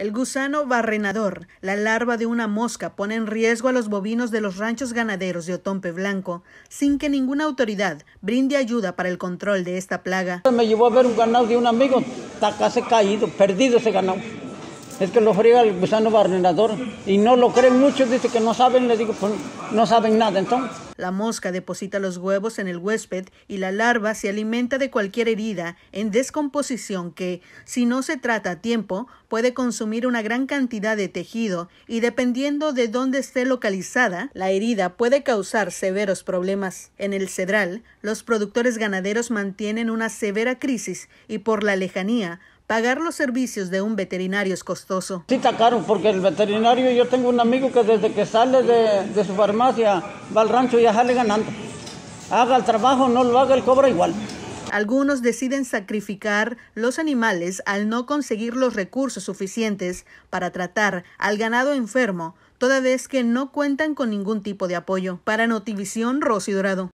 El gusano barrenador, la larva de una mosca, pone en riesgo a los bovinos de los ranchos ganaderos de Otompe Blanco, sin que ninguna autoridad brinde ayuda para el control de esta plaga. Me llevó a ver un ganado de un amigo, está casi caído, perdido ese ganado. Es que lo fría el gusano barrenador y no lo creen mucho, dice que no saben, le digo, pues no saben nada entonces. La mosca deposita los huevos en el huésped y la larva se alimenta de cualquier herida en descomposición que, si no se trata a tiempo, puede consumir una gran cantidad de tejido y dependiendo de dónde esté localizada, la herida puede causar severos problemas. En el cedral, los productores ganaderos mantienen una severa crisis y por la lejanía Pagar los servicios de un veterinario es costoso. Sí, está caro, porque el veterinario, yo tengo un amigo que desde que sale de, su farmacia va al rancho y ya sale ganando. Haga el trabajo, no lo haga, el cobra igual. Algunos deciden sacrificar los animales al no conseguir los recursos suficientes para tratar al ganado enfermo, toda vez que no cuentan con ningún tipo de apoyo. Para Notivisión, Rosy Dorado.